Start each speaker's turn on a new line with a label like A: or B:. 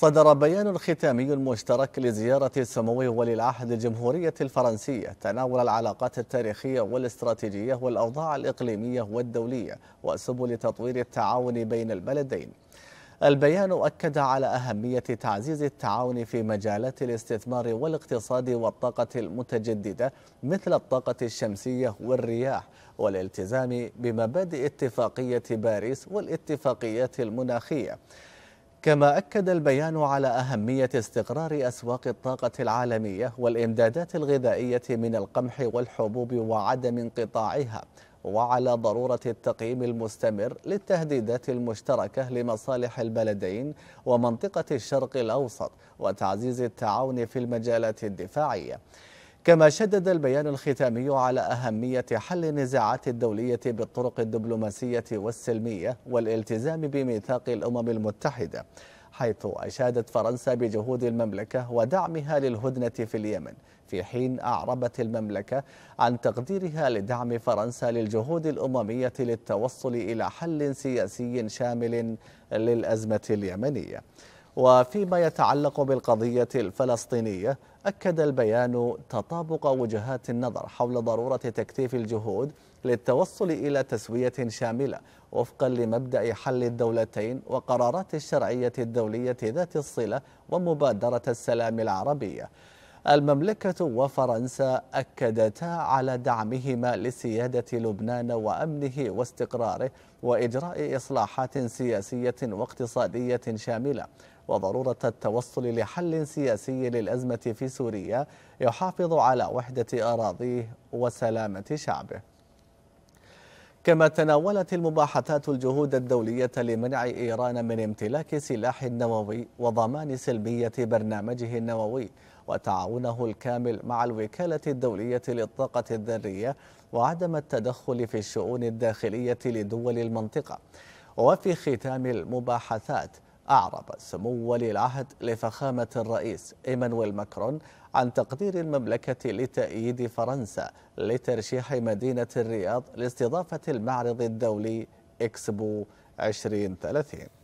A: صدر بيان ختامي مشترك لزيارة سمو ولي العهد الجمهورية الفرنسية تناول العلاقات التاريخية والاستراتيجية والأوضاع الإقليمية والدولية وسبل تطوير التعاون بين البلدين البيان أكد على أهمية تعزيز التعاون في مجالات الاستثمار والاقتصاد والطاقة المتجددة مثل الطاقة الشمسية والرياح والالتزام بمبادئ اتفاقية باريس والاتفاقيات المناخية كما أكد البيان على أهمية استقرار أسواق الطاقة العالمية والإمدادات الغذائية من القمح والحبوب وعدم انقطاعها وعلى ضرورة التقييم المستمر للتهديدات المشتركة لمصالح البلدين ومنطقة الشرق الأوسط وتعزيز التعاون في المجالات الدفاعية كما شدد البيان الختامي على أهمية حل النزاعات الدولية بالطرق الدبلوماسية والسلمية والالتزام بميثاق الأمم المتحدة حيث أشادت فرنسا بجهود المملكة ودعمها للهدنة في اليمن في حين أعربت المملكة عن تقديرها لدعم فرنسا للجهود الأممية للتوصل إلى حل سياسي شامل للأزمة اليمنية وفيما يتعلق بالقضية الفلسطينية أكد البيان تطابق وجهات النظر حول ضرورة تكثيف الجهود للتوصل إلى تسوية شاملة وفقا لمبدأ حل الدولتين وقرارات الشرعية الدولية ذات الصلة ومبادرة السلام العربية المملكة وفرنسا أكدتا على دعمهما لسيادة لبنان وأمنه واستقراره وإجراء إصلاحات سياسية واقتصادية شاملة وضرورة التوصل لحل سياسي للأزمة في سوريا يحافظ على وحدة أراضيه وسلامة شعبه كما تناولت المباحثات الجهود الدولية لمنع إيران من امتلاك سلاح نووي وضمان سلبية برنامجه النووي وتعاونه الكامل مع الوكالة الدولية للطاقة الذرية وعدم التدخل في الشؤون الداخلية لدول المنطقة وفي ختام المباحثات أعرب سمو ولي العهد لفخامة الرئيس إيمانويل ماكرون عن تقدير المملكة لتأييد فرنسا لترشيح مدينة الرياض لاستضافة المعرض الدولي إكسبو 2030